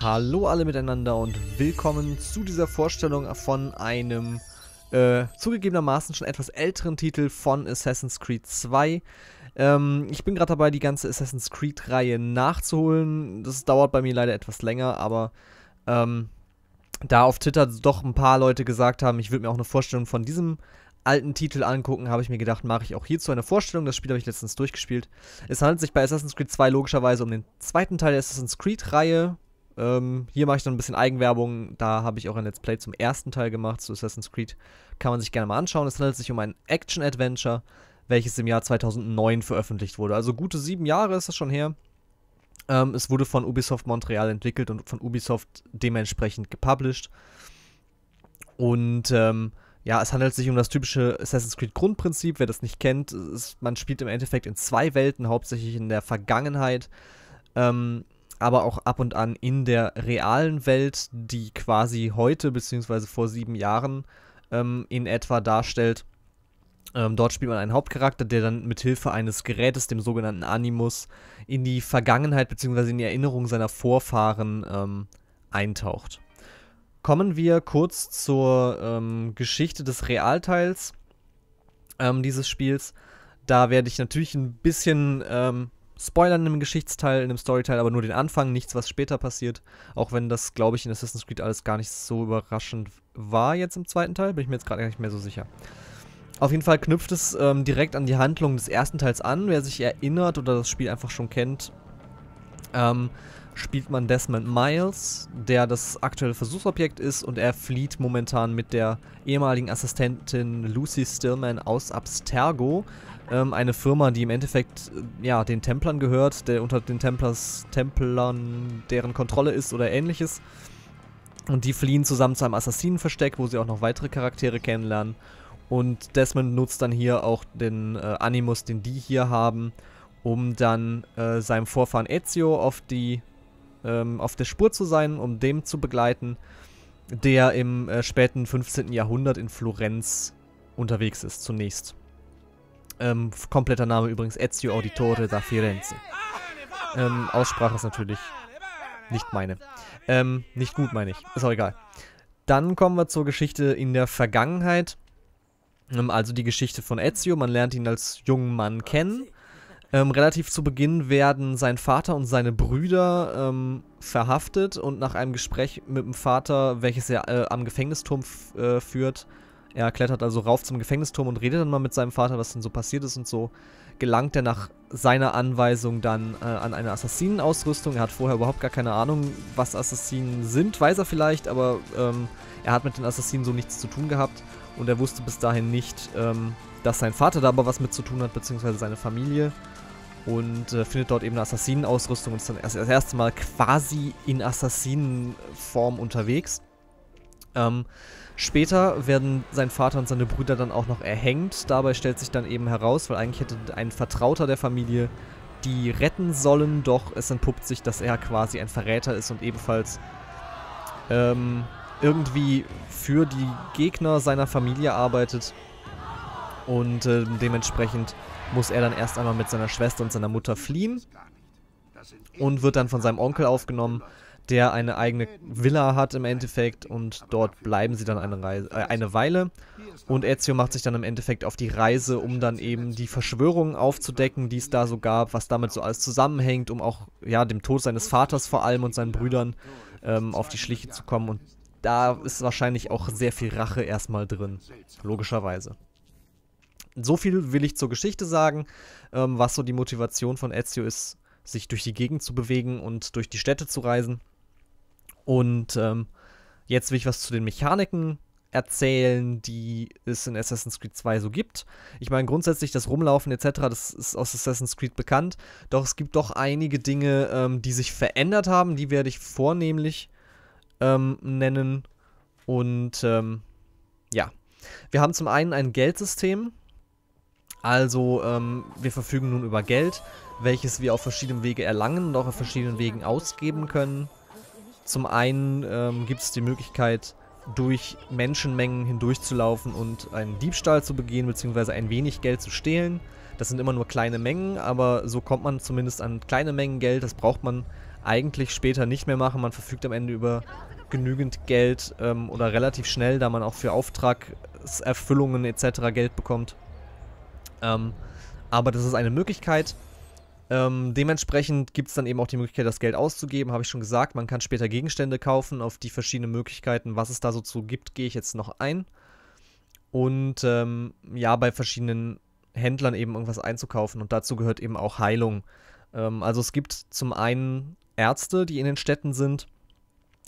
Hallo alle miteinander und willkommen zu dieser Vorstellung von einem äh, zugegebenermaßen schon etwas älteren Titel von Assassin's Creed 2. Ähm, ich bin gerade dabei, die ganze Assassin's Creed-Reihe nachzuholen. Das dauert bei mir leider etwas länger, aber ähm, da auf Twitter doch ein paar Leute gesagt haben, ich würde mir auch eine Vorstellung von diesem alten Titel angucken, habe ich mir gedacht, mache ich auch hierzu eine Vorstellung. Das Spiel habe ich letztens durchgespielt. Es handelt sich bei Assassin's Creed 2 logischerweise um den zweiten Teil der Assassin's Creed-Reihe, ähm, hier mache ich dann ein bisschen Eigenwerbung. Da habe ich auch ein Let's Play zum ersten Teil gemacht, zu Assassin's Creed. Kann man sich gerne mal anschauen. Es handelt sich um ein Action-Adventure, welches im Jahr 2009 veröffentlicht wurde. Also gute sieben Jahre ist das schon her. Ähm, es wurde von Ubisoft Montreal entwickelt und von Ubisoft dementsprechend gepublished. Und ähm, ja, es handelt sich um das typische Assassin's Creed Grundprinzip. Wer das nicht kennt, ist, man spielt im Endeffekt in zwei Welten, hauptsächlich in der Vergangenheit. Ähm, aber auch ab und an in der realen Welt, die quasi heute beziehungsweise vor sieben Jahren ähm, in etwa darstellt. Ähm, dort spielt man einen Hauptcharakter, der dann mit Hilfe eines Gerätes, dem sogenannten Animus, in die Vergangenheit beziehungsweise in die Erinnerung seiner Vorfahren ähm, eintaucht. Kommen wir kurz zur ähm, Geschichte des Realteils ähm, dieses Spiels. Da werde ich natürlich ein bisschen ähm, spoilern im Geschichtsteil, in dem Storyteil, aber nur den Anfang, nichts, was später passiert. Auch wenn das, glaube ich, in Assassin's Creed alles gar nicht so überraschend war jetzt im zweiten Teil, bin ich mir jetzt gerade gar nicht mehr so sicher. Auf jeden Fall knüpft es ähm, direkt an die Handlung des ersten Teils an. Wer sich erinnert oder das Spiel einfach schon kennt, ähm, spielt man Desmond Miles, der das aktuelle Versuchsobjekt ist und er flieht momentan mit der ehemaligen Assistentin Lucy Stillman aus Abstergo, ähm, eine Firma, die im Endeffekt äh, ja den Templern gehört, der unter den Templers, Templern deren Kontrolle ist oder ähnliches. Und die fliehen zusammen zu einem Assassinenversteck, wo sie auch noch weitere Charaktere kennenlernen. Und Desmond nutzt dann hier auch den äh, Animus, den die hier haben, um dann äh, seinem Vorfahren Ezio auf die ähm, auf der Spur zu sein, um dem zu begleiten, der im äh, späten 15. Jahrhundert in Florenz unterwegs ist zunächst. Ähm, kompletter Name übrigens Ezio Auditore da Firenze. Ähm, Aussprache ist natürlich nicht meine. Ähm, nicht gut, meine ich. Ist auch egal. Dann kommen wir zur Geschichte in der Vergangenheit. Ähm, also die Geschichte von Ezio. Man lernt ihn als jungen Mann kennen. Ähm, relativ zu Beginn werden sein Vater und seine Brüder ähm, verhaftet und nach einem Gespräch mit dem Vater, welches er äh, am Gefängnisturm äh, führt, er klettert also rauf zum Gefängnisturm und redet dann mal mit seinem Vater, was denn so passiert ist und so. Gelangt er nach seiner Anweisung dann äh, an eine Assassinenausrüstung. Er hat vorher überhaupt gar keine Ahnung, was Assassinen sind, weiß er vielleicht, aber ähm, er hat mit den Assassinen so nichts zu tun gehabt und er wusste bis dahin nicht, ähm, dass sein Vater da aber was mit zu tun hat, beziehungsweise seine Familie. Und äh, findet dort eben eine Assassinenausrüstung und ist dann erst, das erste Mal quasi in Assassinenform unterwegs. Ähm, Später werden sein Vater und seine Brüder dann auch noch erhängt. Dabei stellt sich dann eben heraus, weil eigentlich hätte ein Vertrauter der Familie die retten sollen, doch es entpuppt sich, dass er quasi ein Verräter ist und ebenfalls ähm, irgendwie für die Gegner seiner Familie arbeitet. Und äh, dementsprechend muss er dann erst einmal mit seiner Schwester und seiner Mutter fliehen und wird dann von seinem Onkel aufgenommen der eine eigene Villa hat im Endeffekt und dort bleiben sie dann eine, Reise, äh, eine Weile. Und Ezio macht sich dann im Endeffekt auf die Reise, um dann eben die Verschwörungen aufzudecken, die es da so gab, was damit so alles zusammenhängt, um auch ja dem Tod seines Vaters vor allem und seinen Brüdern ähm, auf die Schliche zu kommen. Und da ist wahrscheinlich auch sehr viel Rache erstmal drin, logischerweise. So viel will ich zur Geschichte sagen, ähm, was so die Motivation von Ezio ist, sich durch die Gegend zu bewegen und durch die Städte zu reisen. Und ähm, jetzt will ich was zu den Mechaniken erzählen, die es in Assassin's Creed 2 so gibt. Ich meine, grundsätzlich das Rumlaufen etc., das ist aus Assassin's Creed bekannt, doch es gibt doch einige Dinge, ähm, die sich verändert haben, die werde ich vornehmlich ähm, nennen. Und ähm, ja, wir haben zum einen ein Geldsystem, also ähm, wir verfügen nun über Geld, welches wir auf verschiedenen Wege erlangen und auch auf verschiedenen Wegen ausgeben können. Zum einen ähm, gibt es die Möglichkeit, durch Menschenmengen hindurchzulaufen und einen Diebstahl zu begehen, beziehungsweise ein wenig Geld zu stehlen. Das sind immer nur kleine Mengen, aber so kommt man zumindest an kleine Mengen Geld. Das braucht man eigentlich später nicht mehr machen. Man verfügt am Ende über genügend Geld ähm, oder relativ schnell, da man auch für Auftragserfüllungen etc. Geld bekommt. Ähm, aber das ist eine Möglichkeit. Ähm, dementsprechend gibt es dann eben auch die Möglichkeit, das Geld auszugeben, habe ich schon gesagt. Man kann später Gegenstände kaufen, auf die verschiedenen Möglichkeiten, was es da so zu gibt, gehe ich jetzt noch ein. Und ähm, ja, bei verschiedenen Händlern eben irgendwas einzukaufen. Und dazu gehört eben auch Heilung. Ähm, also es gibt zum einen Ärzte, die in den Städten sind,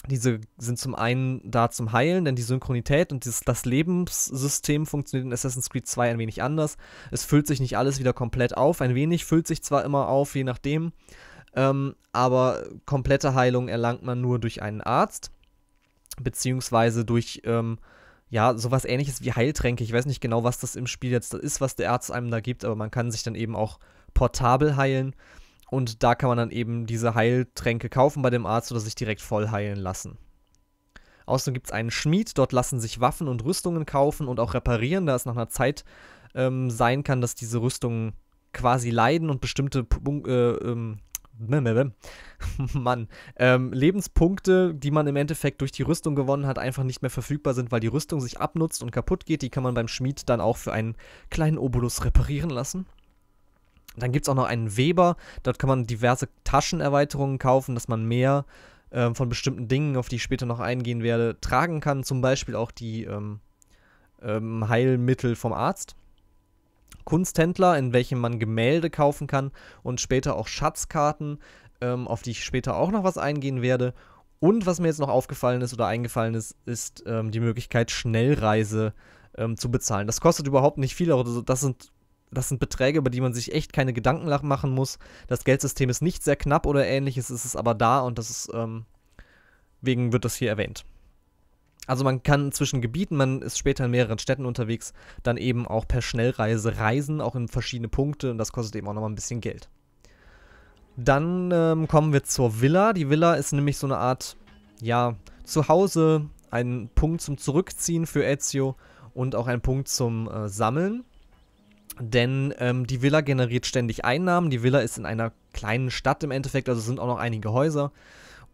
diese sind zum einen da zum Heilen, denn die Synchronität und dieses, das Lebenssystem funktioniert in Assassin's Creed 2 ein wenig anders. Es füllt sich nicht alles wieder komplett auf. Ein wenig füllt sich zwar immer auf, je nachdem, ähm, aber komplette Heilung erlangt man nur durch einen Arzt, beziehungsweise durch, ähm, ja, sowas ähnliches wie Heiltränke. Ich weiß nicht genau, was das im Spiel jetzt ist, was der Arzt einem da gibt, aber man kann sich dann eben auch portabel heilen. Und da kann man dann eben diese Heiltränke kaufen bei dem Arzt oder sich direkt voll heilen lassen. Außerdem gibt es einen Schmied, dort lassen sich Waffen und Rüstungen kaufen und auch reparieren, da es nach einer Zeit ähm, sein kann, dass diese Rüstungen quasi leiden und bestimmte äh, ähm, Mann, ähm, Lebenspunkte, die man im Endeffekt durch die Rüstung gewonnen hat, einfach nicht mehr verfügbar sind, weil die Rüstung sich abnutzt und kaputt geht. Die kann man beim Schmied dann auch für einen kleinen Obolus reparieren lassen. Dann gibt es auch noch einen Weber. Dort kann man diverse Taschenerweiterungen kaufen, dass man mehr äh, von bestimmten Dingen, auf die ich später noch eingehen werde, tragen kann. Zum Beispiel auch die ähm, ähm, Heilmittel vom Arzt. Kunsthändler, in welchem man Gemälde kaufen kann und später auch Schatzkarten, ähm, auf die ich später auch noch was eingehen werde. Und was mir jetzt noch aufgefallen ist oder eingefallen ist, ist ähm, die Möglichkeit, Schnellreise ähm, zu bezahlen. Das kostet überhaupt nicht viel, aber das sind das sind Beträge, über die man sich echt keine Gedanken machen muss. Das Geldsystem ist nicht sehr knapp oder ähnliches, ist es aber da und das ist, ähm, wegen wird das hier erwähnt. Also man kann zwischen Gebieten, man ist später in mehreren Städten unterwegs, dann eben auch per Schnellreise reisen, auch in verschiedene Punkte und das kostet eben auch nochmal ein bisschen Geld. Dann ähm, kommen wir zur Villa. Die Villa ist nämlich so eine Art, ja, Zuhause, ein Punkt zum Zurückziehen für Ezio und auch ein Punkt zum äh, Sammeln. Denn ähm, die Villa generiert ständig Einnahmen. Die Villa ist in einer kleinen Stadt im Endeffekt, also sind auch noch einige Häuser.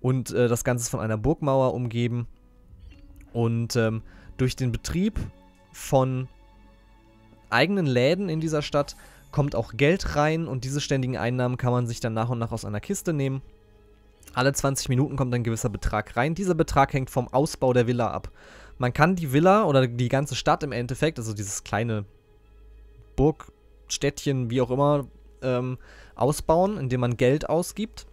Und äh, das Ganze ist von einer Burgmauer umgeben. Und ähm, durch den Betrieb von eigenen Läden in dieser Stadt kommt auch Geld rein und diese ständigen Einnahmen kann man sich dann nach und nach aus einer Kiste nehmen. Alle 20 Minuten kommt ein gewisser Betrag rein. Dieser Betrag hängt vom Ausbau der Villa ab. Man kann die Villa oder die ganze Stadt im Endeffekt, also dieses kleine Burg, Städtchen, wie auch immer, ähm, ausbauen, indem man Geld ausgibt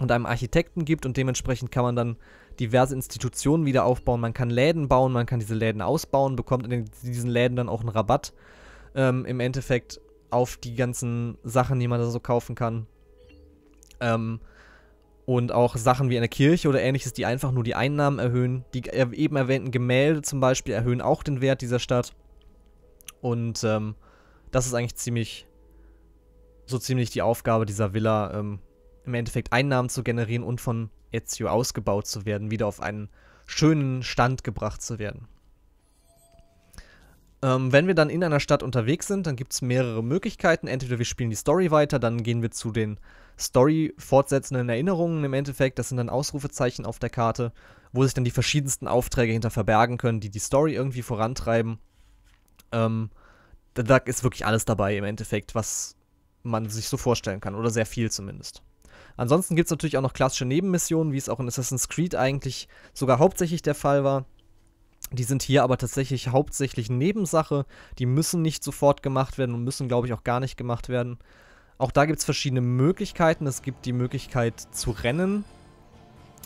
und einem Architekten gibt und dementsprechend kann man dann diverse Institutionen wieder aufbauen. Man kann Läden bauen, man kann diese Läden ausbauen, bekommt in diesen Läden dann auch einen Rabatt ähm, im Endeffekt auf die ganzen Sachen, die man da so kaufen kann. Ähm, und auch Sachen wie eine Kirche oder ähnliches, die einfach nur die Einnahmen erhöhen. Die äh, eben erwähnten Gemälde zum Beispiel erhöhen auch den Wert dieser Stadt. Und ähm, das ist eigentlich ziemlich, so ziemlich die Aufgabe dieser Villa, ähm, im Endeffekt Einnahmen zu generieren und von Ezio ausgebaut zu werden, wieder auf einen schönen Stand gebracht zu werden. Ähm, wenn wir dann in einer Stadt unterwegs sind, dann gibt es mehrere Möglichkeiten. Entweder wir spielen die Story weiter, dann gehen wir zu den Story-fortsetzenden Erinnerungen im Endeffekt. Das sind dann Ausrufezeichen auf der Karte, wo sich dann die verschiedensten Aufträge hinter verbergen können, die die Story irgendwie vorantreiben. Ähm, da ist wirklich alles dabei im Endeffekt, was man sich so vorstellen kann, oder sehr viel zumindest. Ansonsten gibt es natürlich auch noch klassische Nebenmissionen, wie es auch in Assassin's Creed eigentlich sogar hauptsächlich der Fall war. Die sind hier aber tatsächlich hauptsächlich Nebensache. Die müssen nicht sofort gemacht werden und müssen, glaube ich, auch gar nicht gemacht werden. Auch da gibt es verschiedene Möglichkeiten. Es gibt die Möglichkeit zu rennen,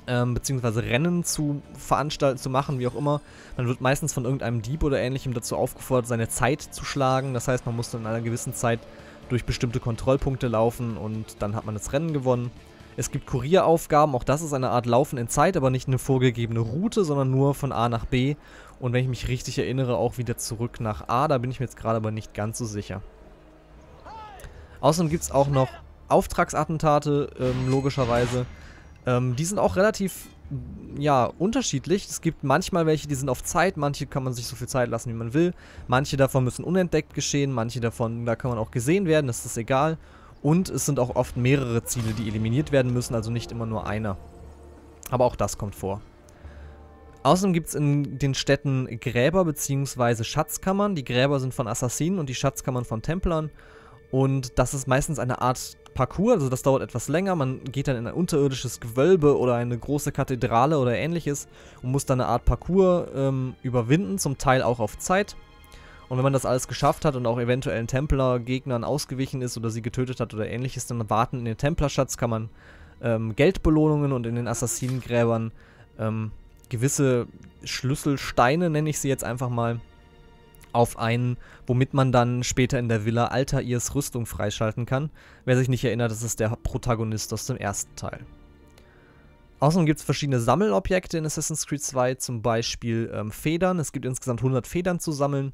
ähm, beziehungsweise Rennen zu veranstalten, zu machen, wie auch immer. Man wird meistens von irgendeinem Dieb oder ähnlichem dazu aufgefordert, seine Zeit zu schlagen. Das heißt, man muss dann in einer gewissen Zeit durch bestimmte Kontrollpunkte laufen und dann hat man das Rennen gewonnen. Es gibt Kurieraufgaben, auch das ist eine Art Laufen in Zeit, aber nicht eine vorgegebene Route, sondern nur von A nach B. Und wenn ich mich richtig erinnere, auch wieder zurück nach A, da bin ich mir jetzt gerade aber nicht ganz so sicher. Außerdem gibt es auch noch Auftragsattentate, ähm, logischerweise. Ähm, die sind auch relativ, ja, unterschiedlich. Es gibt manchmal welche, die sind auf Zeit, manche kann man sich so viel Zeit lassen, wie man will. Manche davon müssen unentdeckt geschehen, manche davon, da kann man auch gesehen werden, das ist egal. Und es sind auch oft mehrere Ziele, die eliminiert werden müssen, also nicht immer nur einer. Aber auch das kommt vor. Außerdem gibt es in den Städten Gräber bzw. Schatzkammern. Die Gräber sind von Assassinen und die Schatzkammern von Templern. Und das ist meistens eine Art Parcours, also das dauert etwas länger. Man geht dann in ein unterirdisches Gewölbe oder eine große Kathedrale oder ähnliches und muss dann eine Art Parcours ähm, überwinden, zum Teil auch auf Zeit. Und wenn man das alles geschafft hat und auch eventuellen Templer-Gegnern ausgewichen ist oder sie getötet hat oder ähnliches, dann warten in den Templerschatz kann man ähm, Geldbelohnungen und in den Assassinengräbern ähm, gewisse Schlüsselsteine, nenne ich sie jetzt einfach mal, auf einen, womit man dann später in der Villa Altairs Rüstung freischalten kann. Wer sich nicht erinnert, das ist der Protagonist aus dem ersten Teil. Außerdem gibt es verschiedene Sammelobjekte in Assassin's Creed 2, zum Beispiel ähm, Federn. Es gibt insgesamt 100 Federn zu sammeln.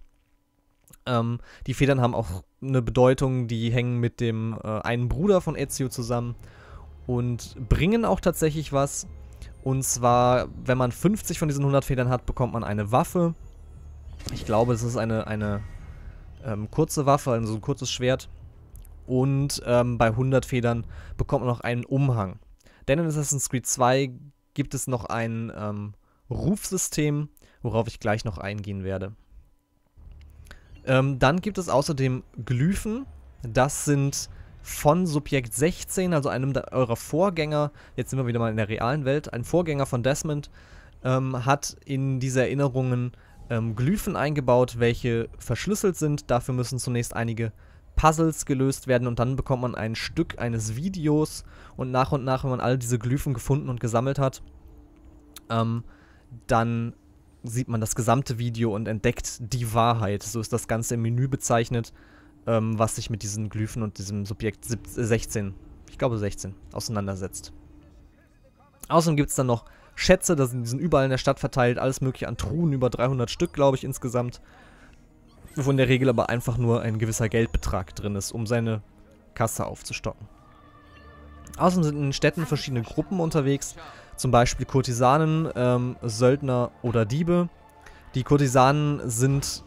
Ähm, die Federn haben auch eine Bedeutung, die hängen mit dem äh, einen Bruder von Ezio zusammen und bringen auch tatsächlich was. Und zwar, wenn man 50 von diesen 100 Federn hat, bekommt man eine Waffe. Ich glaube, es ist eine, eine ähm, kurze Waffe, also ein kurzes Schwert. Und ähm, bei 100 Federn bekommt man noch einen Umhang. Denn in Assassin's Creed 2 gibt es noch ein ähm, Rufsystem, worauf ich gleich noch eingehen werde. Ähm, dann gibt es außerdem Glyphen. Das sind von Subjekt 16, also einem eurer Vorgänger, jetzt sind wir wieder mal in der realen Welt, ein Vorgänger von Desmond, ähm, hat in diese Erinnerungen ähm, Glyphen eingebaut, welche verschlüsselt sind. Dafür müssen zunächst einige Puzzles gelöst werden und dann bekommt man ein Stück eines Videos und nach und nach, wenn man all diese Glyphen gefunden und gesammelt hat, ähm, dann sieht man das gesamte Video und entdeckt die Wahrheit. So ist das Ganze im Menü bezeichnet, ähm, was sich mit diesen Glyphen und diesem Subjekt 16, ich glaube 16, auseinandersetzt. Außerdem gibt es dann noch Schätze, das sind, die sind überall in der Stadt verteilt, alles mögliche an Truhen, über 300 Stück, glaube ich, insgesamt. Wo in der Regel aber einfach nur ein gewisser Geldbetrag drin ist, um seine Kasse aufzustocken. Außerdem sind in Städten verschiedene Gruppen unterwegs, zum Beispiel Kurtisanen, ähm, Söldner oder Diebe. Die Kurtisanen sind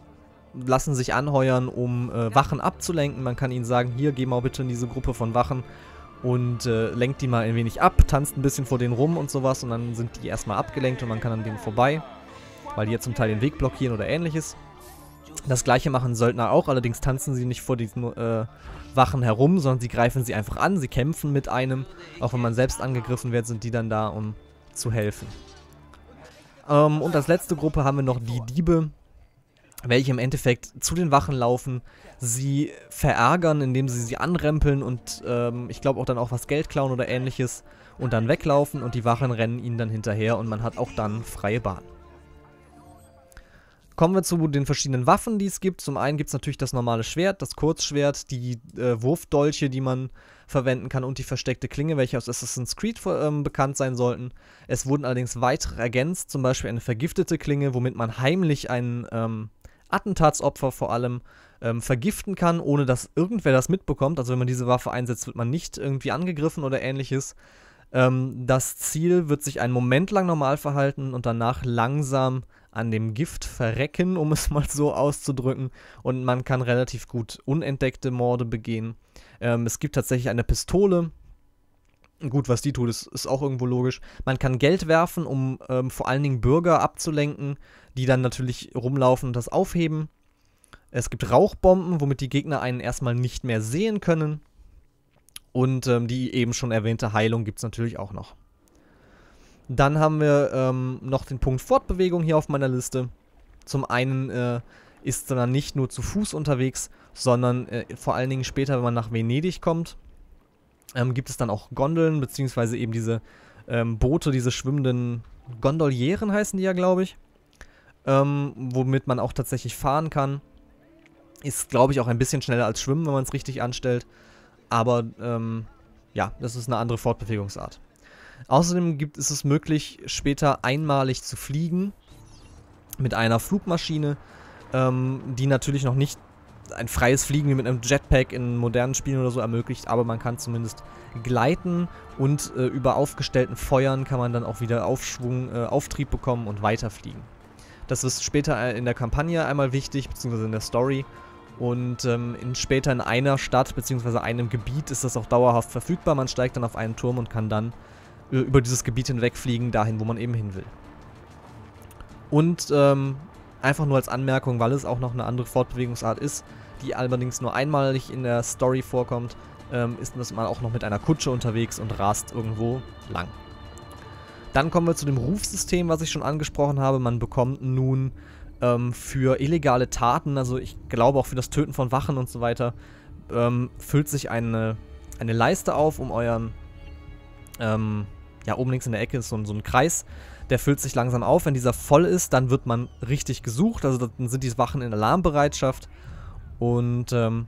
lassen sich anheuern, um äh, Wachen abzulenken. Man kann ihnen sagen, hier, geh mal bitte in diese Gruppe von Wachen und äh, lenkt die mal ein wenig ab, tanzt ein bisschen vor denen rum und sowas und dann sind die erstmal abgelenkt und man kann an denen vorbei, weil die jetzt zum Teil den Weg blockieren oder ähnliches. Das gleiche machen Söldner auch, allerdings tanzen sie nicht vor diesen äh, Wachen herum, sondern sie greifen sie einfach an, sie kämpfen mit einem. Auch wenn man selbst angegriffen wird, sind die dann da, um zu helfen. Ähm, und als letzte Gruppe haben wir noch die Diebe, welche im Endeffekt zu den Wachen laufen, sie verärgern, indem sie sie anrempeln und ähm, ich glaube auch dann auch was Geld klauen oder ähnliches und dann weglaufen und die Wachen rennen ihnen dann hinterher und man hat auch dann freie Bahn. Kommen wir zu den verschiedenen Waffen, die es gibt. Zum einen gibt es natürlich das normale Schwert, das Kurzschwert, die äh, Wurfdolche, die man verwenden kann und die versteckte Klinge, welche aus Assassin's Creed ähm, bekannt sein sollten. Es wurden allerdings weitere ergänzt, zum Beispiel eine vergiftete Klinge, womit man heimlich einen ähm, Attentatsopfer vor allem ähm, vergiften kann, ohne dass irgendwer das mitbekommt. Also wenn man diese Waffe einsetzt, wird man nicht irgendwie angegriffen oder ähnliches. Ähm, das Ziel wird sich einen Moment lang normal verhalten und danach langsam an dem Gift verrecken, um es mal so auszudrücken. Und man kann relativ gut unentdeckte Morde begehen. Ähm, es gibt tatsächlich eine Pistole, Gut, was die tut, ist, ist auch irgendwo logisch. Man kann Geld werfen, um ähm, vor allen Dingen Bürger abzulenken, die dann natürlich rumlaufen und das aufheben. Es gibt Rauchbomben, womit die Gegner einen erstmal nicht mehr sehen können. Und ähm, die eben schon erwähnte Heilung gibt es natürlich auch noch. Dann haben wir ähm, noch den Punkt Fortbewegung hier auf meiner Liste. Zum einen äh, ist man nicht nur zu Fuß unterwegs, sondern äh, vor allen Dingen später, wenn man nach Venedig kommt, ähm, gibt es dann auch Gondeln, beziehungsweise eben diese ähm, Boote, diese schwimmenden Gondolieren heißen die ja, glaube ich. Ähm, womit man auch tatsächlich fahren kann. Ist, glaube ich, auch ein bisschen schneller als Schwimmen, wenn man es richtig anstellt. Aber ähm, ja, das ist eine andere Fortbewegungsart. Außerdem gibt, ist es möglich, später einmalig zu fliegen mit einer Flugmaschine, ähm, die natürlich noch nicht ein freies Fliegen wie mit einem Jetpack in modernen Spielen oder so ermöglicht, aber man kann zumindest gleiten und äh, über aufgestellten Feuern kann man dann auch wieder Aufschwung, äh, Auftrieb bekommen und weiterfliegen. Das ist später äh, in der Kampagne einmal wichtig, beziehungsweise in der Story. Und ähm, in später in einer Stadt beziehungsweise einem Gebiet ist das auch dauerhaft verfügbar. Man steigt dann auf einen Turm und kann dann äh, über dieses Gebiet hinwegfliegen, dahin, wo man eben hin will. Und ähm, Einfach nur als Anmerkung, weil es auch noch eine andere Fortbewegungsart ist, die allerdings nur einmalig in der Story vorkommt, ähm, ist man auch noch mit einer Kutsche unterwegs und rast irgendwo lang. Dann kommen wir zu dem Rufsystem, was ich schon angesprochen habe. Man bekommt nun ähm, für illegale Taten, also ich glaube auch für das Töten von Wachen und so weiter, ähm, füllt sich eine, eine Leiste auf um euren, ähm, ja oben links in der Ecke ist so, so ein Kreis, der füllt sich langsam auf. Wenn dieser voll ist, dann wird man richtig gesucht. Also dann sind die Wachen in Alarmbereitschaft. Und ähm,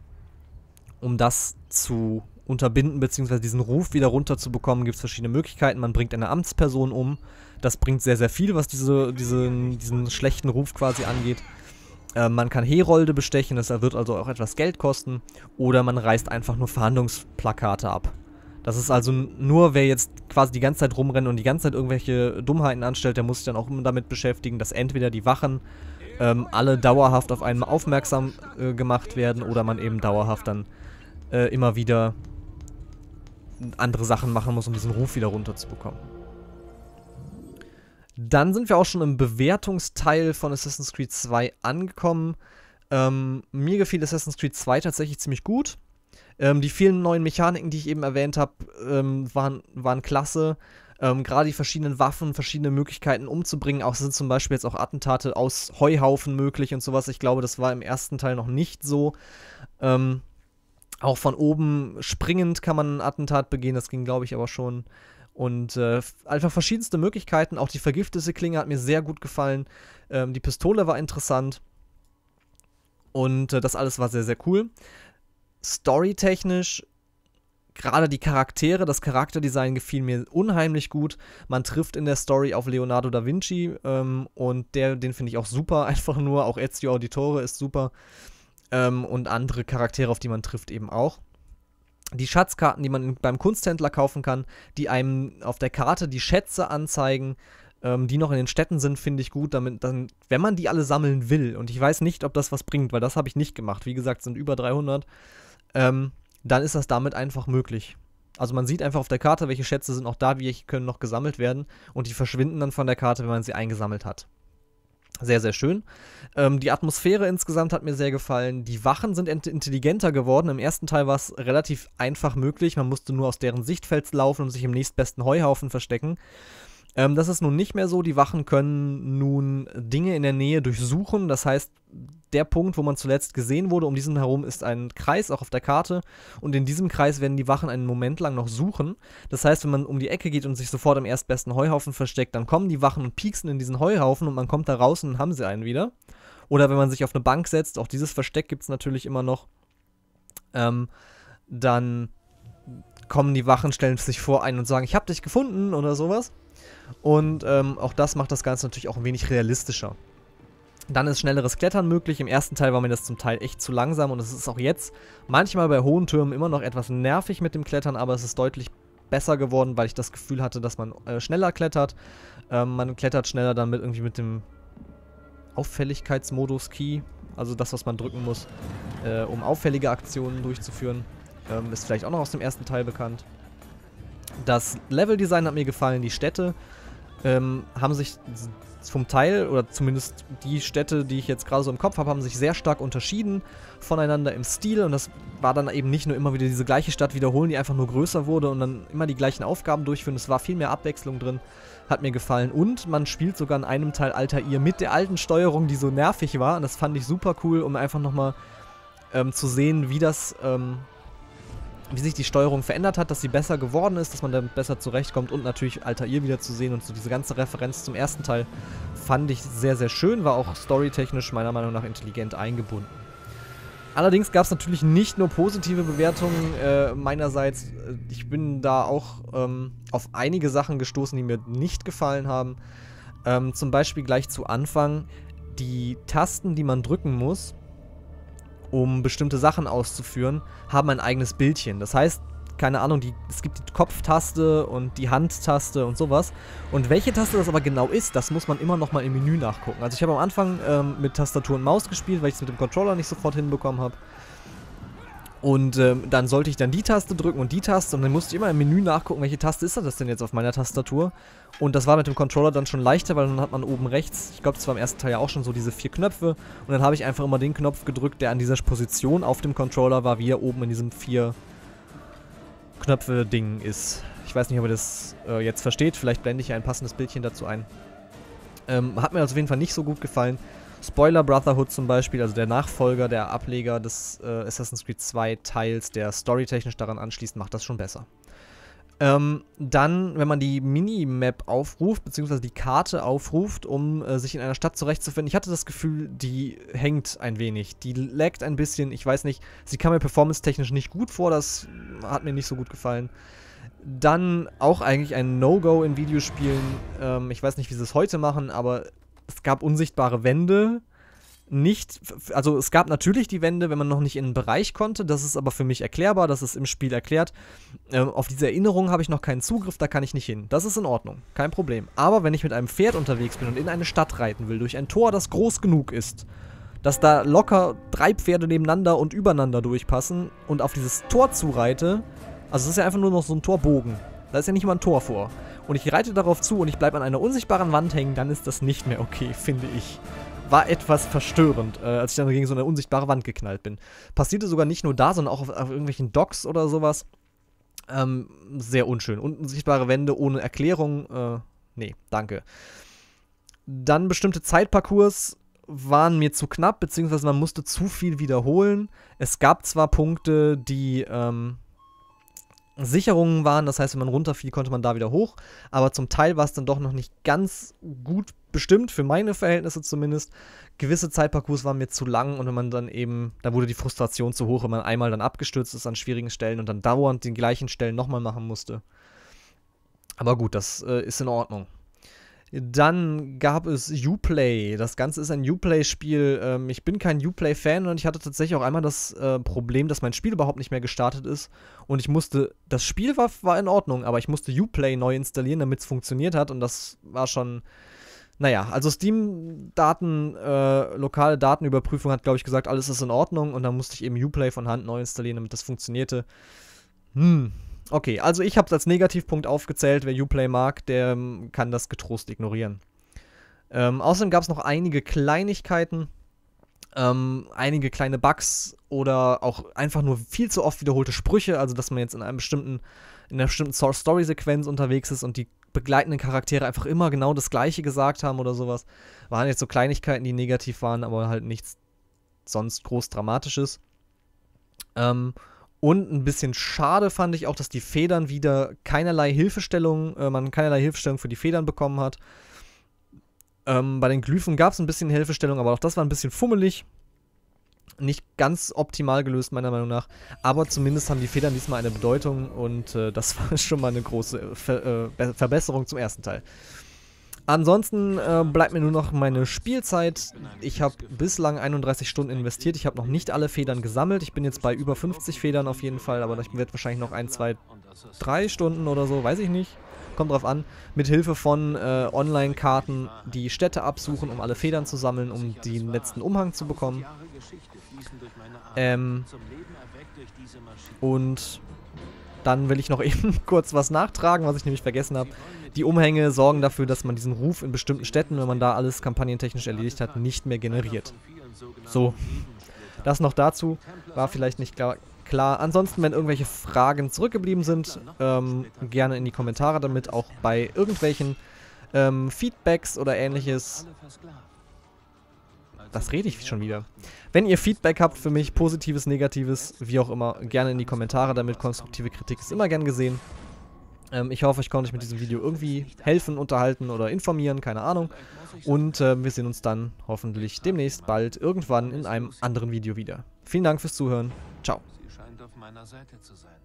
um das zu unterbinden, beziehungsweise diesen Ruf wieder runterzubekommen, gibt es verschiedene Möglichkeiten. Man bringt eine Amtsperson um. Das bringt sehr, sehr viel, was diese, diesen, diesen schlechten Ruf quasi angeht. Ähm, man kann Herolde bestechen, das wird also auch etwas Geld kosten. Oder man reißt einfach nur Verhandlungsplakate ab. Das ist also nur, wer jetzt quasi die ganze Zeit rumrennt und die ganze Zeit irgendwelche Dummheiten anstellt, der muss sich dann auch immer damit beschäftigen, dass entweder die Wachen ähm, alle dauerhaft auf einen aufmerksam äh, gemacht werden oder man eben dauerhaft dann äh, immer wieder andere Sachen machen muss, um diesen Ruf wieder runterzubekommen. Dann sind wir auch schon im Bewertungsteil von Assassin's Creed 2 angekommen. Ähm, mir gefiel Assassin's Creed 2 tatsächlich ziemlich gut. Ähm, die vielen neuen Mechaniken, die ich eben erwähnt habe, ähm, waren, waren klasse. Ähm, Gerade die verschiedenen Waffen, verschiedene Möglichkeiten umzubringen. Auch sind zum Beispiel jetzt auch Attentate aus Heuhaufen möglich und sowas. Ich glaube, das war im ersten Teil noch nicht so. Ähm, auch von oben springend kann man ein Attentat begehen. Das ging, glaube ich, aber schon. Und äh, einfach verschiedenste Möglichkeiten. Auch die vergiftete Klinge hat mir sehr gut gefallen. Ähm, die Pistole war interessant. Und äh, das alles war sehr, sehr cool storytechnisch gerade die Charaktere, das Charakterdesign gefiel mir unheimlich gut. Man trifft in der Story auf Leonardo da Vinci ähm, und der, den finde ich auch super, einfach nur. Auch Ezio Auditore ist super ähm, und andere Charaktere, auf die man trifft, eben auch. Die Schatzkarten, die man beim Kunsthändler kaufen kann, die einem auf der Karte die Schätze anzeigen, ähm, die noch in den Städten sind, finde ich gut, damit dann, wenn man die alle sammeln will. Und ich weiß nicht, ob das was bringt, weil das habe ich nicht gemacht. Wie gesagt, sind über 300 ähm, dann ist das damit einfach möglich. Also man sieht einfach auf der Karte, welche Schätze sind noch da, welche können noch gesammelt werden und die verschwinden dann von der Karte, wenn man sie eingesammelt hat. Sehr, sehr schön. Ähm, die Atmosphäre insgesamt hat mir sehr gefallen. Die Wachen sind intelligenter geworden. Im ersten Teil war es relativ einfach möglich. Man musste nur aus deren Sichtfeld laufen und sich im nächstbesten Heuhaufen verstecken. Ähm, das ist nun nicht mehr so. Die Wachen können nun Dinge in der Nähe durchsuchen. Das heißt, der Punkt, wo man zuletzt gesehen wurde, um diesen herum ist ein Kreis auch auf der Karte. Und in diesem Kreis werden die Wachen einen Moment lang noch suchen. Das heißt, wenn man um die Ecke geht und sich sofort am erstbesten Heuhaufen versteckt, dann kommen die Wachen und pieksen in diesen Heuhaufen und man kommt da raus und dann haben sie einen wieder. Oder wenn man sich auf eine Bank setzt, auch dieses Versteck gibt es natürlich immer noch. Ähm, dann kommen die Wachen, stellen sich vor ein und sagen, ich hab dich gefunden oder sowas. Und ähm, auch das macht das Ganze natürlich auch ein wenig realistischer. Dann ist schnelleres Klettern möglich. Im ersten Teil war mir das zum Teil echt zu langsam und es ist auch jetzt manchmal bei hohen Türmen immer noch etwas nervig mit dem Klettern, aber es ist deutlich besser geworden, weil ich das Gefühl hatte, dass man äh, schneller klettert. Ähm, man klettert schneller dann mit irgendwie mit dem Auffälligkeitsmodus Key, also das, was man drücken muss, äh, um auffällige Aktionen durchzuführen. Ähm, ist vielleicht auch noch aus dem ersten Teil bekannt. Das Level-Design hat mir gefallen, die Städte ähm, haben sich vom Teil, oder zumindest die Städte, die ich jetzt gerade so im Kopf habe, haben sich sehr stark unterschieden voneinander im Stil. Und das war dann eben nicht nur immer wieder diese gleiche Stadt wiederholen, die einfach nur größer wurde und dann immer die gleichen Aufgaben durchführen. Es war viel mehr Abwechslung drin, hat mir gefallen. Und man spielt sogar in einem Teil Alter ihr mit der alten Steuerung, die so nervig war. Und das fand ich super cool, um einfach nochmal ähm, zu sehen, wie das... Ähm, wie sich die Steuerung verändert hat, dass sie besser geworden ist, dass man damit besser zurechtkommt und natürlich Altair wieder zu sehen und so diese ganze Referenz zum ersten Teil fand ich sehr, sehr schön, war auch storytechnisch meiner Meinung nach intelligent eingebunden. Allerdings gab es natürlich nicht nur positive Bewertungen äh, meinerseits. Äh, ich bin da auch ähm, auf einige Sachen gestoßen, die mir nicht gefallen haben. Ähm, zum Beispiel gleich zu Anfang die Tasten, die man drücken muss, um bestimmte Sachen auszuführen, haben ein eigenes Bildchen. Das heißt, keine Ahnung, die, es gibt die Kopftaste und die Handtaste und sowas. Und welche Taste das aber genau ist, das muss man immer nochmal im Menü nachgucken. Also ich habe am Anfang ähm, mit Tastatur und Maus gespielt, weil ich es mit dem Controller nicht sofort hinbekommen habe. Und ähm, dann sollte ich dann die Taste drücken und die Taste und dann musste ich immer im Menü nachgucken, welche Taste ist das denn jetzt auf meiner Tastatur. Und das war mit dem Controller dann schon leichter, weil dann hat man oben rechts, ich glaube das war im ersten Teil ja auch schon so, diese vier Knöpfe. Und dann habe ich einfach immer den Knopf gedrückt, der an dieser Position auf dem Controller war, wie er oben in diesem vier Knöpfe-Ding ist. Ich weiß nicht, ob ihr das äh, jetzt versteht, vielleicht blende ich ein passendes Bildchen dazu ein. Ähm, hat mir also auf jeden Fall nicht so gut gefallen. Spoiler Brotherhood zum Beispiel, also der Nachfolger, der Ableger des äh, Assassin's Creed 2 Teils, der storytechnisch daran anschließt, macht das schon besser. Ähm, dann, wenn man die Minimap aufruft, beziehungsweise die Karte aufruft, um äh, sich in einer Stadt zurechtzufinden, ich hatte das Gefühl, die hängt ein wenig. Die laggt ein bisschen, ich weiß nicht. Sie kam mir performance-technisch nicht gut vor, das hat mir nicht so gut gefallen. Dann auch eigentlich ein No-Go in Videospielen. Ähm, ich weiß nicht, wie sie es heute machen, aber es gab unsichtbare Wände. Nicht, also es gab natürlich die Wände, wenn man noch nicht in einen Bereich konnte. Das ist aber für mich erklärbar, das ist im Spiel erklärt. Ähm, auf diese Erinnerung habe ich noch keinen Zugriff, da kann ich nicht hin. Das ist in Ordnung, kein Problem. Aber wenn ich mit einem Pferd unterwegs bin und in eine Stadt reiten will, durch ein Tor, das groß genug ist, dass da locker drei Pferde nebeneinander und übereinander durchpassen und auf dieses Tor zureite, also es ist ja einfach nur noch so ein Torbogen, da ist ja nicht mal ein Tor vor. Und ich reite darauf zu und ich bleibe an einer unsichtbaren Wand hängen, dann ist das nicht mehr okay, finde ich. War etwas verstörend, äh, als ich dann gegen so eine unsichtbare Wand geknallt bin. Passierte sogar nicht nur da, sondern auch auf, auf irgendwelchen Docks oder sowas. Ähm, sehr unschön. Unsichtbare Wände ohne Erklärung. Äh, nee, danke. Dann bestimmte Zeitparcours waren mir zu knapp, beziehungsweise man musste zu viel wiederholen. Es gab zwar Punkte, die ähm, Sicherungen waren. Das heißt, wenn man runterfiel, konnte man da wieder hoch. Aber zum Teil war es dann doch noch nicht ganz gut bestimmt, für meine Verhältnisse zumindest. Gewisse Zeitparcours waren mir zu lang und wenn man dann eben, da wurde die Frustration zu hoch, wenn man einmal dann abgestürzt ist an schwierigen Stellen und dann dauernd den gleichen Stellen nochmal machen musste. Aber gut, das äh, ist in Ordnung. Dann gab es Uplay. Das Ganze ist ein Uplay-Spiel. Ähm, ich bin kein Uplay-Fan und ich hatte tatsächlich auch einmal das äh, Problem, dass mein Spiel überhaupt nicht mehr gestartet ist. Und ich musste, das Spiel war, war in Ordnung, aber ich musste Uplay neu installieren, damit es funktioniert hat. Und das war schon, naja, also Steam-Daten, äh, lokale Datenüberprüfung hat, glaube ich, gesagt, alles ist in Ordnung. Und dann musste ich eben Uplay von Hand neu installieren, damit das funktionierte. Hm, Okay, also ich habe es als Negativpunkt aufgezählt. Wer Uplay mag, der ähm, kann das getrost ignorieren. Ähm, außerdem gab es noch einige Kleinigkeiten, ähm, einige kleine Bugs oder auch einfach nur viel zu oft wiederholte Sprüche, also dass man jetzt in einem bestimmten, in einer bestimmten Story-Sequenz unterwegs ist und die begleitenden Charaktere einfach immer genau das Gleiche gesagt haben oder sowas. Waren jetzt so Kleinigkeiten, die negativ waren, aber halt nichts sonst groß Dramatisches. Ähm, und ein bisschen schade fand ich auch, dass die Federn wieder keinerlei Hilfestellung, äh, man keinerlei Hilfestellung für die Federn bekommen hat. Ähm, bei den Glyphen gab es ein bisschen Hilfestellung, aber auch das war ein bisschen fummelig. Nicht ganz optimal gelöst, meiner Meinung nach. Aber zumindest haben die Federn diesmal eine Bedeutung und äh, das war schon mal eine große Ver äh, Verbesserung zum ersten Teil. Ansonsten äh, bleibt mir nur noch meine Spielzeit. Ich habe bislang 31 Stunden investiert. Ich habe noch nicht alle Federn gesammelt. Ich bin jetzt bei über 50 Federn auf jeden Fall, aber ich werde wahrscheinlich noch 1, 2, 3 Stunden oder so, weiß ich nicht. Kommt drauf an. Mit Hilfe von äh, Online-Karten die Städte absuchen, um alle Federn zu sammeln, um den letzten Umhang zu bekommen. Ähm, und dann will ich noch eben kurz was nachtragen, was ich nämlich vergessen habe. Die Umhänge sorgen dafür, dass man diesen Ruf in bestimmten Städten, wenn man da alles kampagnentechnisch erledigt hat, nicht mehr generiert. So, das noch dazu, war vielleicht nicht klar. klar. Ansonsten, wenn irgendwelche Fragen zurückgeblieben sind, ähm, gerne in die Kommentare damit, auch bei irgendwelchen ähm, Feedbacks oder ähnliches. Was rede ich schon wieder? Wenn ihr Feedback habt für mich, positives, negatives, wie auch immer, gerne in die Kommentare damit. Konstruktive Kritik ist immer gern gesehen. Ähm, ich hoffe, ich konnte euch mit diesem Video irgendwie helfen, unterhalten oder informieren, keine Ahnung. Und äh, wir sehen uns dann hoffentlich demnächst bald irgendwann in einem anderen Video wieder. Vielen Dank fürs Zuhören. Ciao. Sie scheint auf meiner Seite zu sein.